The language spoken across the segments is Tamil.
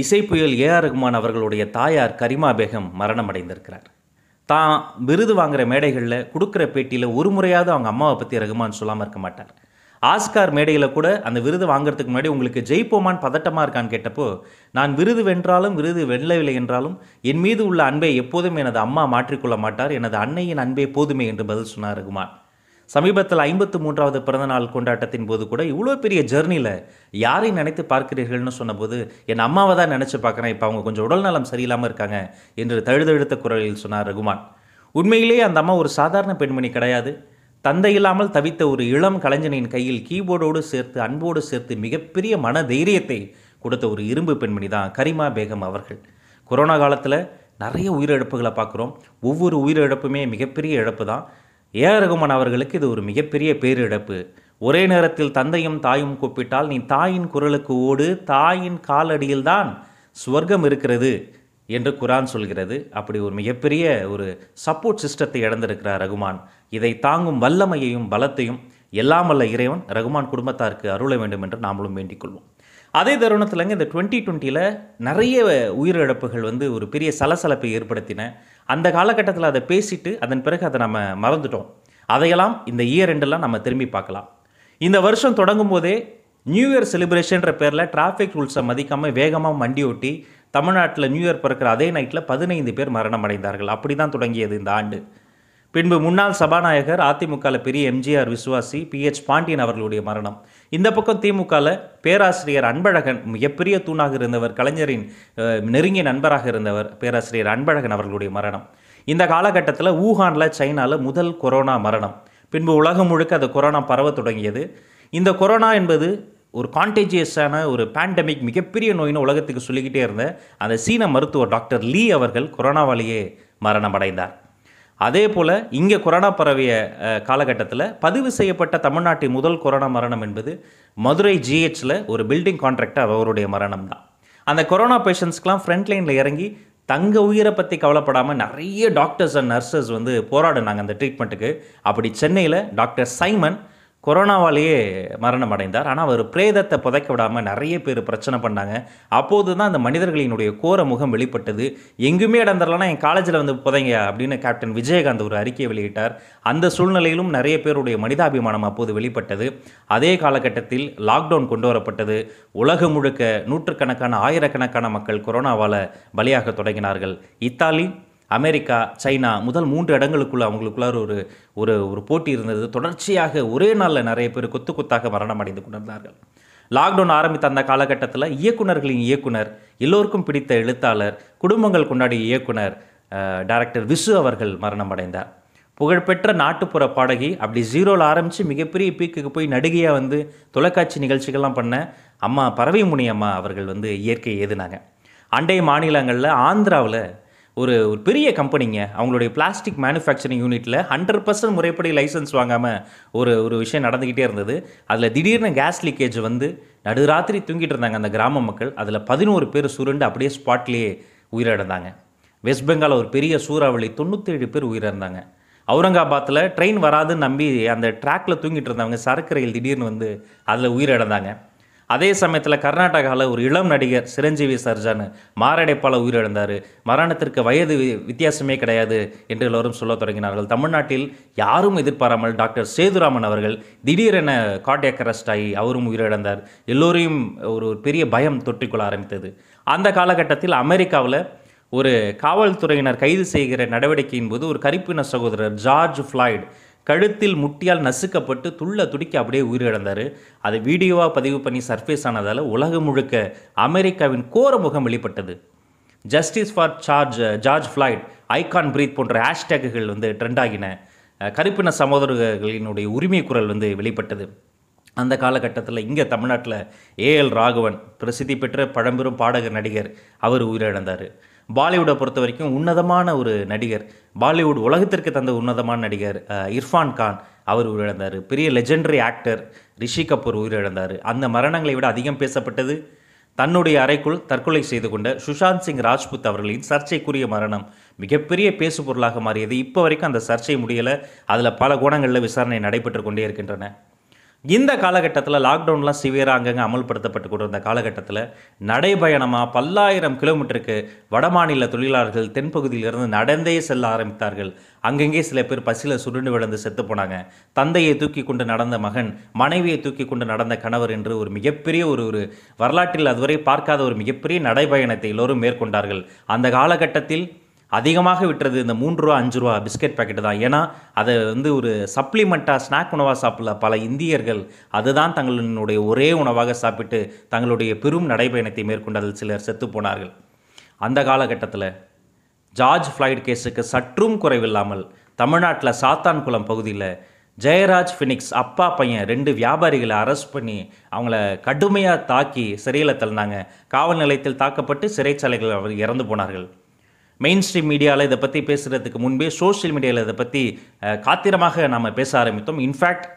இசை புயல் ஏஆர் ரகுமான் அவர்களுடைய தாயார் கரிமா பேகம் மரணம் அடைந்திருக்கிறார் தான் விருது வாங்குகிற மேடைகளில் கொடுக்குற பேட்டியில் ஒரு முறையாவது அவங்க அம்மாவை பற்றி ரகுமான் சொல்லாமல் இருக்க மாட்டார் ஆஸ்கார் மேடையில் கூட அந்த விருது வாங்குறதுக்கு முன்னாடி உங்களுக்கு ஜெயிப்போமான்னு பதட்டமாக இருக்கான்னு கேட்டப்போ நான் விருது வென்றாலும் விருது வெல்லவில்லை என்றாலும் என் மீது உள்ள அன்பை எப்போதும் எனது அம்மா மாற்றிக்கொள்ள மாட்டார் எனது அன்னையின் அன்பே போதுமே என்று பதில் சொன்னார் ரகுமான் சமீபத்தில் ஐம்பத்து மூன்றாவது பிறந்தநாள் கொண்டாட்டத்தின் போது கூட இவ்வளோ பெரிய ஜெர்னியில் யாரை நினைத்து பார்க்கிறீர்கள்னு சொன்னபோது என் அம்மாவை தான் நினச்சி பார்க்குறேன் இப்போ அவங்க கொஞ்சம் உடல்நலம் சரியில்லாமல் இருக்காங்க என்று தழுதழுத்த குரலில் சொன்னார் ரகுமான் உண்மையிலேயே அந்த அம்மா ஒரு சாதாரண பெண்மணி கிடையாது தந்தை இல்லாமல் தவித்த ஒரு இளம் கலைஞனின் கையில் கீபோர்டோடு சேர்த்து அன்போடு சேர்த்து மிகப்பெரிய மன தைரியத்தை கொடுத்த ஒரு இரும்பு பெண்மணி தான் கரிமா பேகம் அவர்கள் கொரோனா காலத்தில் நிறைய உயிரிழப்புகளை பார்க்குறோம் ஒவ்வொரு உயிரிழப்புமே மிகப்பெரிய இழப்பு தான் ஏஆர் ரகுமான் அவர்களுக்கு இது ஒரு மிகப்பெரிய பேரிழப்பு ஒரே நேரத்தில் தந்தையும் தாயும் கூப்பிட்டால் நீ தாயின் குரலுக்கு ஓடு தாயின் காலடியில்தான் ஸ்வர்க்கம் இருக்கிறது என்று குரான் சொல்கிறது அப்படி ஒரு மிகப்பெரிய ஒரு சப்போர்ட் சிஸ்டத்தை இழந்திருக்கிறார் ரகுமான் இதை தாங்கும் வல்லமையையும் பலத்தையும் எல்லாம் வல்ல இறைவன் ரகுமான் குடும்பத்தாருக்கு அருள வேண்டும் என்று நாமளும் வேண்டிக் கொள்வோம் அதே தருணத்தில்ங்க இந்த டுவெண்ட்டி டுவெண்ட்டியில் நிறைய உயிரிழப்புகள் வந்து ஒரு பெரிய சலசலப்பை ஏற்படுத்தின அந்த காலகட்டத்தில் அதை பேசிட்டு அதன் பிறகு அதை நம்ம மறந்துட்டோம் அதையெல்லாம் இந்த இயர் ரெண்டெல்லாம் நம்ம திரும்பி பார்க்கலாம் இந்த வருஷம் தொடங்கும் போதே நியூ இயர் செலிப்ரேஷன்ற பேரில் டிராஃபிக் ரூல்ஸை மதிக்காமல் வேகமாக வண்டி ஓட்டி தமிழ்நாட்டில் நியூ இயர் பிறக்கிற அதே நைட்டில் பதினைந்து பேர் மரணம் அடைந்தார்கள் அப்படி தான் தொடங்கியது இந்த ஆண்டு பின்பு முன்னாள் சபாநாயகர் அதிமுகவில் பெரிய எம்ஜிஆர் விசுவாசி பி எச் பாண்டியன் அவர்களுடைய மரணம் இந்த பக்கம் திமுகவில் பேராசிரியர் அன்பழகன் மிகப்பெரிய தூணாக இருந்தவர் கலைஞரின் நெருங்கிய நண்பராக இருந்தவர் பேராசிரியர் அன்பழகன் அவர்களுடைய மரணம் இந்த காலகட்டத்தில் ஊஹானில் சைனாவில் முதல் கொரோனா மரணம் பின்பு உலகம் முழுக்க அந்த கொரோனா பரவ தொடங்கியது இந்த கொரோனா என்பது ஒரு கான்டேஜியஸான ஒரு பேண்டமிக் மிகப்பெரிய நோயின்னு உலகத்துக்கு சொல்லிக்கிட்டே இருந்த அந்த சீன மருத்துவர் டாக்டர் லீ அவர்கள் கொரோனாவாலேயே மரணமடைந்தார் அதே போல் இங்கே கொரோனா பரவிய காலகட்டத்தில் பதிவு செய்யப்பட்ட தமிழ்நாட்டின் முதல் கொரோனா மரணம் என்பது மதுரை ஜிஹெச்சில் ஒரு பில்டிங் கான்ட்ராக்டர் அவருடைய மரணம் தான் அந்த கொரோனா பேஷண்ட்ஸ்க்கெலாம் ஃப்ரண்ட்லைனில் இறங்கி தங்க உயிரை பற்றி கவலைப்படாமல் நிறைய டாக்டர்ஸ் அண்ட் நர்சஸ் வந்து போராடினாங்க அந்த ட்ரீட்மெண்ட்டுக்கு அப்படி சென்னையில் டாக்டர் சைமன் கொரோனாவாலேயே மரணம் அடைந்தார் ஆனால் அவர் பிரேதத்தை புதைக்க விடாமல் நிறைய பேர் பிரச்சனை பண்ணாங்க அப்போது தான் அந்த மனிதர்களினுடைய கோர முகம் வெளிப்பட்டது எங்குமே இடம் என் காலேஜில் வந்து புதைங்க அப்படின்னு கேப்டன் விஜயகாந்த் ஒரு அறிக்கையை வெளியிட்டார் அந்த சூழ்நிலையிலும் நிறைய பேருடைய மனிதாபிமானம் அப்போது வெளிப்பட்டது அதே காலகட்டத்தில் லாக்டவுன் கொண்டு வரப்பட்டது உலகம் முழுக்க நூற்றுக்கணக்கான ஆயிரக்கணக்கான மக்கள் கொரோனாவால் பலியாக தொடங்கினார்கள் இத்தாலி அமெரிக்கா சைனா முதல் மூன்று இடங்களுக்குள்ள அவங்களுக்குள்ளார ஒரு ஒரு ஒரு போட்டி இருந்தது தொடர்ச்சியாக ஒரே நாளில் நிறைய பேர் கொத்து கொத்தாக மரணம் அடைந்து கொண்டிருந்தார்கள் லாக்டவுன் ஆரம்பித்த அந்த காலகட்டத்தில் இயக்குநர்களின் இயக்குனர் எல்லோருக்கும் பிடித்த எழுத்தாளர் குடும்பங்கள் கொண்டாடிய இயக்குனர் டைரக்டர் விசு அவர்கள் மரணம் அடைந்தார் புகழ்பெற்ற நாட்டுப்புற பாடகி அப்படி ஜீரோவில் ஆரம்பித்து மிகப்பெரிய பீக்குக்கு போய் நடிகையாக வந்து தொலைக்காட்சி நிகழ்ச்சிகள்லாம் பண்ண அம்மா பறவை முனியம்மா அவர்கள் வந்து இயற்கை ஏதுனாங்க அண்டை மாநிலங்களில் ஆந்திராவில் ஒரு ஒரு பெரிய கம்பெனிங்க அவங்களுடைய பிளாஸ்டிக் மேனுஃபேக்சரிங் யூனிட்டில் ஹண்ட்ரட் பர்சன்ட் முறைப்படி லைசன்ஸ் வாங்காமல் ஒரு ஒரு விஷயம் நடந்துக்கிட்டே இருந்தது அதில் திடீர்னு கேஸ் லீக்கேஜ் வந்து நடுராத்திரி தூங்கிட்டு இருந்தாங்க அந்த கிராம மக்கள் அதில் பதினோரு பேர் சுருண்டு அப்படியே ஸ்பாட்லேயே உயிரிழந்தாங்க வெஸ்ட் பெங்கால் ஒரு பெரிய சூறாவளி தொண்ணூற்றேழு பேர் உயிரிழந்தாங்க அவுரங்காபாத்தில் ட்ரெயின் வராதுன்னு நம்பி அந்த ட்ராக்கில் தூங்கிட்டு இருந்தவங்க சரக்கு ரயில் திடீர்னு வந்து அதில் உயிரிழந்தாங்க அதே சமயத்தில் கர்நாடகாவில் ஒரு இளம் நடிகர் சிரஞ்சீவி சர்ஜான் மாரடைப்பால் உயிரிழந்தார் மரணத்திற்கு வயது வித்தியாசமே கிடையாது என்று எல்லோரும் சொல்ல தொடங்கினார்கள் தமிழ்நாட்டில் யாரும் எதிர்பாராமல் டாக்டர் சேதுராமன் அவர்கள் திடீரென கார்டியாக் அரெஸ்ட் ஆகி அவரும் உயிரிழந்தார் எல்லோரையும் ஒரு பெரிய பயம் தொற்றிக்கொள்ள ஆரம்பித்தது அந்த காலகட்டத்தில் அமெரிக்காவில் ஒரு காவல்துறையினர் கைது செய்கிற நடவடிக்கையின் போது ஒரு கருப்பின சகோதரர் ஜார்ஜ் ஃப்ளாய்டு கழுத்தில் முட்டியால் நசுக்கப்பட்டு துள்ள துடிக்க அப்படியே உயிரிழந்தார் அதை வீடியோவாக பதிவு பண்ணி சர்ஃபேஸ் ஆனதால் உலகம் முழுக்க அமெரிக்காவின் கோர முகம் வெளிப்பட்டது justice for charge George Floyd icon breath போன்ற ஹேஷ்டேக்குகள் வந்து ட்ரெண்ட் ஆகின கருப்பின சகோதரர்களினுடைய உரிமை குரல் வந்து வெளிப்பட்டது அந்த காலகட்டத்தில் இங்கே தமிழ்நாட்டில் ஏஎல் ராகவன் பிரசித்தி பெற்ற பழம்பெரும் பாடகர் நடிகர் அவர் உயிரிழந்தார் பாலிவுட்டை பொறுத்த வரைக்கும் உன்னதமான ஒரு நடிகர் பாலிவுட் உலகத்திற்கு தந்த உன்னதமான நடிகர் இர்ஃபான் கான் அவர் உயிரிழந்தார் பெரிய லெஜெண்டரி ஆக்டர் ரிஷி கபூர் உயிரிழந்தார் அந்த மரணங்களை விட அதிகம் பேசப்பட்டது தன்னுடைய அறைக்குள் தற்கொலை செய்து கொண்ட சுஷாந்த் சிங் ராஜ்புத் அவர்களின் சர்ச்சைக்குரிய மரணம் மிகப்பெரிய பேசு பொருளாக மாறியது இப்போ வரைக்கும் அந்த சர்ச்சை முடியலை அதில் பல கோணங்களில் விசாரணை நடைபெற்று கொண்டே இருக்கின்றன இந்த காலகட்டத்தில் லாக்டவுன்லாம் சிவியராக அங்கங்கே அமல்படுத்தப்பட்டு கொண்டிருந்த காலகட்டத்தில் நடைபயணமாக பல்லாயிரம் கிலோமீட்டருக்கு வடமாநில தொழிலாளர்கள் தென்பகுதியிலிருந்து நடந்தே செல்ல ஆரம்பித்தார்கள் அங்கங்கே சில பேர் பசியில் சுருண்டு விழுந்து செத்து போனாங்க தந்தையை தூக்கி கொண்டு நடந்த மகன் மனைவியை தூக்கி கொண்டு நடந்த கணவர் என்று ஒரு மிகப்பெரிய ஒரு ஒரு வரலாற்றில் அதுவரை பார்க்காத ஒரு மிகப்பெரிய நடைபயணத்தை எல்லோரும் மேற்கொண்டார்கள் அந்த காலகட்டத்தில் அதிகமாக விட்டுறது இந்த மூன்று ரூபா அஞ்சு ரூபா பிஸ்கெட் பாக்கெட்டு தான் ஏன்னா அதை வந்து ஒரு சப்ளிமெண்ட்டாக ஸ்நாக் உணவாக சாப்பிடல பல இந்தியர்கள் அதுதான் தங்களினுடைய ஒரே உணவாக சாப்பிட்டு தங்களுடைய பெரும் நடைபயணத்தை மேற்கொண்டதில் சிலர் செத்து போனார்கள் அந்த காலகட்டத்தில் ஜார்ஜ் ஃப்ளைட் கேஸுக்கு சற்றும் குறைவில்லாமல் தமிழ்நாட்டில் சாத்தான்குளம் பகுதியில் ஜெயராஜ் ஃபினிக்ஸ் அப்பா பையன் ரெண்டு வியாபாரிகளை அரெஸ்ட் பண்ணி அவங்கள கடுமையாக தாக்கி சிறையில் தள்ளினாங்க காவல் நிலையத்தில் தாக்கப்பட்டு சிறைச்சாலைகள் அவர் இறந்து போனார்கள் மெயின் ஸ்ட்ரீம் மீடியாவில் இதை பற்றி பேசுகிறதுக்கு முன்பே சோஷியல் மீடியாவில் இதை பற்றி காத்திரமாக நாம் பேச ஆரம்பித்தோம் இன்ஃபேக்ட்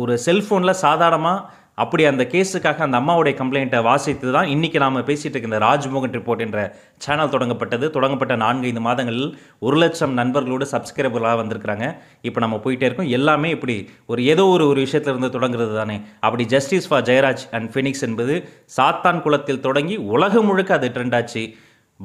ஒரு செல்ஃபோனில் சாதாரணமாக அப்படி அந்த கேஸுக்காக அந்த அம்மாவுடைய கம்ப்ளைண்ட்டை வாசித்து தான் இன்றைக்கி நாம் பேசிகிட்டு இருக்க இந்த ராஜ்மோகன் ரிப்போர்ட் என்ற சேனல் தொடங்கப்பட்டது தொடங்கப்பட்ட நான்கு ஐந்து மாதங்களில் ஒரு லட்சம் நண்பர்களோடு சப்ஸ்கிரைபர்களாக வந்திருக்கிறாங்க இப்போ நம்ம போயிட்டே இருக்கோம் எல்லாமே இப்படி ஒரு ஏதோ ஒரு ஒரு விஷயத்திலிருந்து தொடங்குறது தானே அப்படி justice for Jayaraj and Bennix என்பது சாத்தான் குளத்தில் தொடங்கி உலகம் முழுக்க அது ட்ரெண்ட் ஆச்சு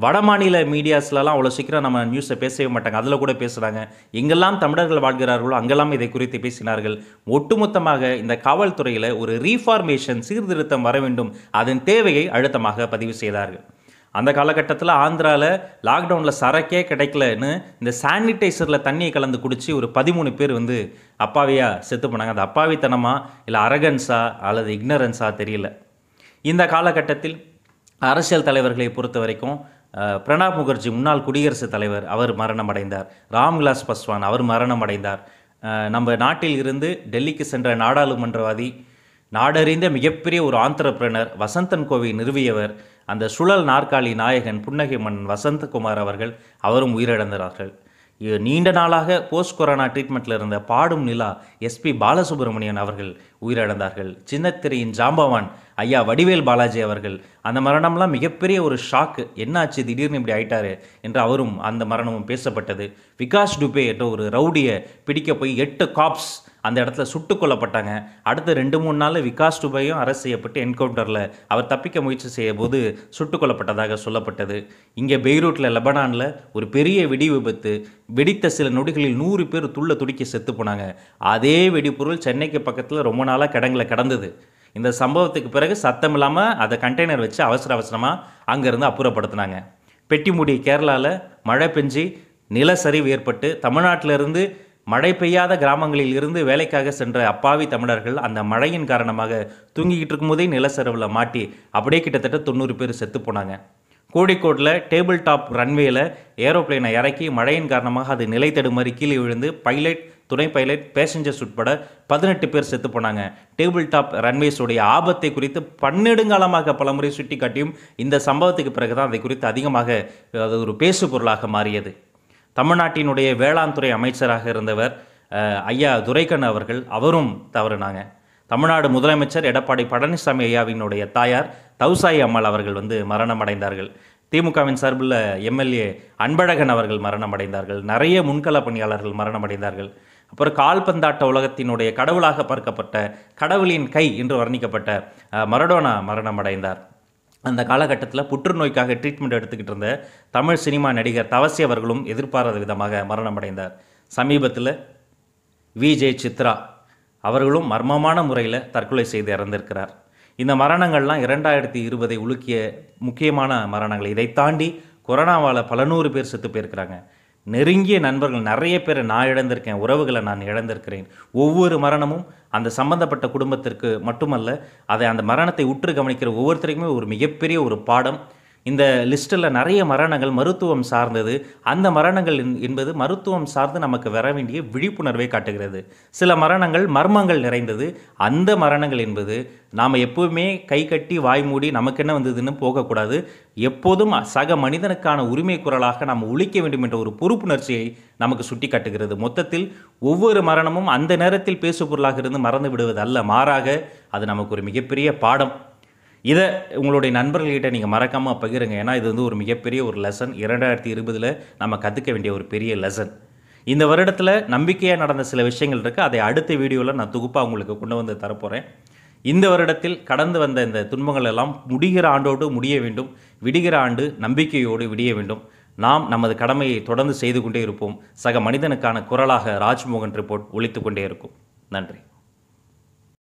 வடமாநில மீடியாஸ்லலாம் அவ்வளோ சீக்கிரம் நம்ம நியூஸை பேசவே மாட்டாங்க அதில் கூட பேசுகிறாங்க எங்கெல்லாம் தமிழர்கள் வாழ்கிறார்களோ அங்கெல்லாம் இதை குறித்து பேசினார்கள் ஒட்டுமொத்தமாக இந்த காவல்துறையில் ஒரு ரீஃபார்மேஷன் சீர்திருத்தம் வர வேண்டும் அதன் தேவையை அழுத்தமாக பதிவு செய்தார்கள் அந்த காலகட்டத்தில் ஆந்திராவில் லாக்டவுனில் சரக்கே கிடைக்கலன்னு இந்த சானிடைசரில் தண்ணியை கலந்து குடித்து ஒரு பதிமூணு பேர் வந்து அப்பாவியாக செத்து போனாங்க அது அப்பாவித்தனமா இல்லை அரகன்ஸா அல்லது இக்னரன்ஸா தெரியல இந்த காலகட்டத்தில் அரசியல் தலைவர்களை பொறுத்த வரைக்கும் பிரணாப் முகர்ஜி முன்னாள் குடியரசுத் தலைவர் அவர் மரணம் அடைந்தார் ராம்விலாஸ் பஸ்வான் அவர் மரணம் அடைந்தார் நம்ம நாட்டில் இருந்து டெல்லிக்கு சென்ற நாடாளுமன்றவாதி நாடறிந்த மிகப்பெரிய ஒரு ஆந்திரப்பிரனர் வசந்தன் கோவை நிறுவியவர் அந்த சுழல் நாற்காலி நாயகன் புன்னகை மன்னன் வசந்தகுமார் அவர்கள் அவரும் உயிரிழந்தார்கள் நீண்ட நாளாக போஸ்ட் கொரோனா ட்ரீட்மெண்ட்டில் இருந்த பாடும் நிலா எஸ்பி பாலசுப்ரமணியன் அவர்கள் உயிரிழந்தார்கள் சின்னத்திரையின் ஜாம்பவான் ஐயா வடிவேல் பாலாஜி அவர்கள் அந்த மரணம்லாம் மிகப்பெரிய ஒரு ஷாக்கு என்னாச்சு திடீர்னு இப்படி ஆயிட்டாரு என்று அவரும் அந்த மரணமும் பேசப்பட்டது விகாஷ் டுபே என்ற ஒரு ரவுடியை பிடிக்க போய் எட்டு காப்ஸ் அந்த இடத்துல சுட்டு கொல்லப்பட்டாங்க அடுத்த ரெண்டு மூணு நாள் விகாஸ் டுபையும் அரெஸ்ட் செய்யப்பட்டு என்கவுண்டரில் அவர் தப்பிக்க முயற்சி செய்ய போது சுட்டு கொல்லப்பட்டதாக சொல்லப்பட்டது இங்கே பெய்ரூட்டில் லெபனானில் ஒரு பெரிய வெடி விபத்து வெடித்த சில நொடிகளில் நூறு பேர் துள்ள துடிக்க செத்து போனாங்க அதே வெடிப்பொருள் சென்னைக்கு பக்கத்தில் ரொம்ப நாளாக கிடங்கில் கிடந்தது இந்த சம்பவத்துக்கு பிறகு சத்தம் இல்லாமல் அதை கண்டெய்னர் வச்சு அவசர அவசரமாக அங்கேருந்து அப்புறப்படுத்தினாங்க பெட்டிமுடி கேரளாவில் மழை பெஞ்சு நிலசரிவு ஏற்பட்டு தமிழ்நாட்டிலேருந்து மழை பெய்யாத கிராமங்களில் இருந்து வேலைக்காக சென்ற அப்பாவி தமிழர்கள் அந்த மழையின் காரணமாக தூங்கிக்கிட்டு இருக்கும்போதே நிலச்சரவில் மாட்டி அப்படியே கிட்டத்தட்ட தொண்ணூறு பேர் செத்து போனாங்க கோழிக்கோட்டில் டேபிள் டாப் ரன்வேல ஏரோப்ளைனை இறக்கி மழையின் காரணமாக அது நிலை தடுமாறி கீழே விழுந்து பைலட் துணை பைலட் பேசஞ்சர்ஸ் உட்பட பதினெட்டு பேர் செத்து போனாங்க டேபிள் டாப் ரன்வேஸுடைய ஆபத்தை குறித்து பன்னெடுங்காலமாக பலமுறை சுட்டி காட்டியும் இந்த சம்பவத்துக்கு பிறகு தான் அதை குறித்து அதிகமாக அது ஒரு பேசு பொருளாக மாறியது தமிழ்நாட்டினுடைய வேளாண் துறை அமைச்சராக இருந்தவர் ஐயா துரைக்கண் அவர்கள் அவரும் தவறுனாங்க தமிழ்நாடு முதலமைச்சர் எடப்பாடி பழனிசாமி ஐயாவினுடைய தாயார் தவுசாயி அம்மாள் அவர்கள் வந்து மரணம் அடைந்தார்கள் திமுகவின் சார்பில் எம்எல்ஏ அன்பழகன் அவர்கள் மரணம் அடைந்தார்கள் நிறைய முன்கள பணியாளர்கள் மரணம் அடைந்தார்கள் அப்புறம் கால்பந்தாட்ட உலகத்தினுடைய கடவுளாக பார்க்கப்பட்ட கடவுளின் கை என்று வர்ணிக்கப்பட்ட மரடோனா மரணம் அடைந்தார் அந்த காலகட்டத்தில் புற்றுநோய்க்காக ட்ரீட்மெண்ட் எடுத்துக்கிட்டு இருந்த தமிழ் சினிமா நடிகர் தவசி அவர்களும் எதிர்பாராத விதமாக மரணமடைந்தார் சமீபத்தில் ஜே சித்ரா அவர்களும் மர்மமான முறையில் தற்கொலை செய்து இறந்திருக்கிறார் இந்த மரணங்கள்லாம் இரண்டாயிரத்தி இருபதை உலுக்கிய முக்கியமான மரணங்கள் இதை தாண்டி கொரோனாவால் பல நூறு பேர் செத்து போயிருக்கிறாங்க நெருங்கிய நண்பர்கள் நிறைய பேரை நான் இழந்திருக்கேன் உறவுகளை நான் இழந்திருக்கிறேன் ஒவ்வொரு மரணமும் அந்த சம்பந்தப்பட்ட குடும்பத்திற்கு மட்டுமல்ல அதை அந்த மரணத்தை உற்று கவனிக்கிற ஒவ்வொருத்தருக்குமே ஒரு மிகப்பெரிய ஒரு பாடம் இந்த லிஸ்ட்டில் நிறைய மரணங்கள் மருத்துவம் சார்ந்தது அந்த மரணங்கள் என்பது மருத்துவம் சார்ந்து நமக்கு வர வேண்டிய விழிப்புணர்வை காட்டுகிறது சில மரணங்கள் மர்மங்கள் நிறைந்தது அந்த மரணங்கள் என்பது நாம் எப்போவுமே கை கட்டி வாய் மூடி நமக்கு என்ன வந்ததுன்னு போகக்கூடாது எப்போதும் சக மனிதனுக்கான உரிமை குரலாக நாம் ஒழிக்க வேண்டும் என்ற ஒரு பொறுப்புணர்ச்சியை நமக்கு சுட்டி காட்டுகிறது மொத்தத்தில் ஒவ்வொரு மரணமும் அந்த நேரத்தில் பேசுபொருளாக இருந்து மறந்து விடுவது அல்ல மாறாக அது நமக்கு ஒரு மிகப்பெரிய பாடம் இதை உங்களுடைய நண்பர்கள்கிட்ட நீங்கள் மறக்காமல் பகிருங்க ஏன்னா இது வந்து ஒரு மிகப்பெரிய ஒரு லெசன் இரண்டாயிரத்தி இருபதில் நம்ம கற்றுக்க வேண்டிய ஒரு பெரிய லெசன் இந்த வருடத்தில் நம்பிக்கையாக நடந்த சில விஷயங்கள் இருக்குது அதை அடுத்த வீடியோவில் நான் தொகுப்பாக உங்களுக்கு கொண்டு வந்து தரப்போகிறேன் இந்த வருடத்தில் கடந்து வந்த இந்த துன்பங்கள் எல்லாம் முடிகிற ஆண்டோடு முடிய வேண்டும் விடுகிற ஆண்டு நம்பிக்கையோடு விடிய வேண்டும் நாம் நமது கடமையை தொடர்ந்து செய்து கொண்டே இருப்போம் சக மனிதனுக்கான குரலாக ராஜ்மோகன் ரிப்போர்ட் ஒழித்து கொண்டே இருக்கும் நன்றி